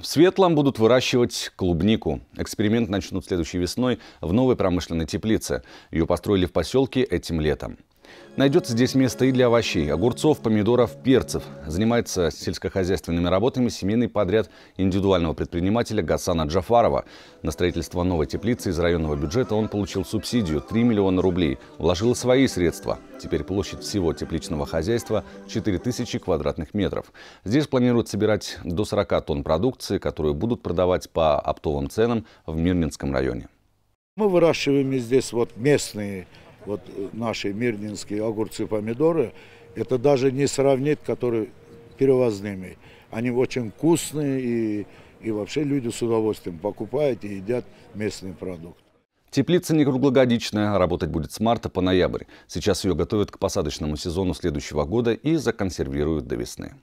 В Светлом будут выращивать клубнику. Эксперимент начнут следующей весной в новой промышленной теплице. Ее построили в поселке этим летом. Найдется здесь место и для овощей, огурцов, помидоров, перцев. Занимается сельскохозяйственными работами семейный подряд индивидуального предпринимателя Гасана Джафарова. На строительство новой теплицы из районного бюджета он получил субсидию 3 миллиона рублей, вложил свои средства. Теперь площадь всего тепличного хозяйства 4000 квадратных метров. Здесь планируют собирать до 40 тонн продукции, которую будут продавать по оптовым ценам в Мирнинском районе. Мы выращиваем здесь вот местные вот э, наши мирнинские огурцы, помидоры, это даже не сравнить, которые перевозными. Они очень вкусные и, и вообще люди с удовольствием покупают и едят местный продукт. Теплица не круглогодичная, а работать будет с марта по ноябрь. Сейчас ее готовят к посадочному сезону следующего года и законсервируют до весны.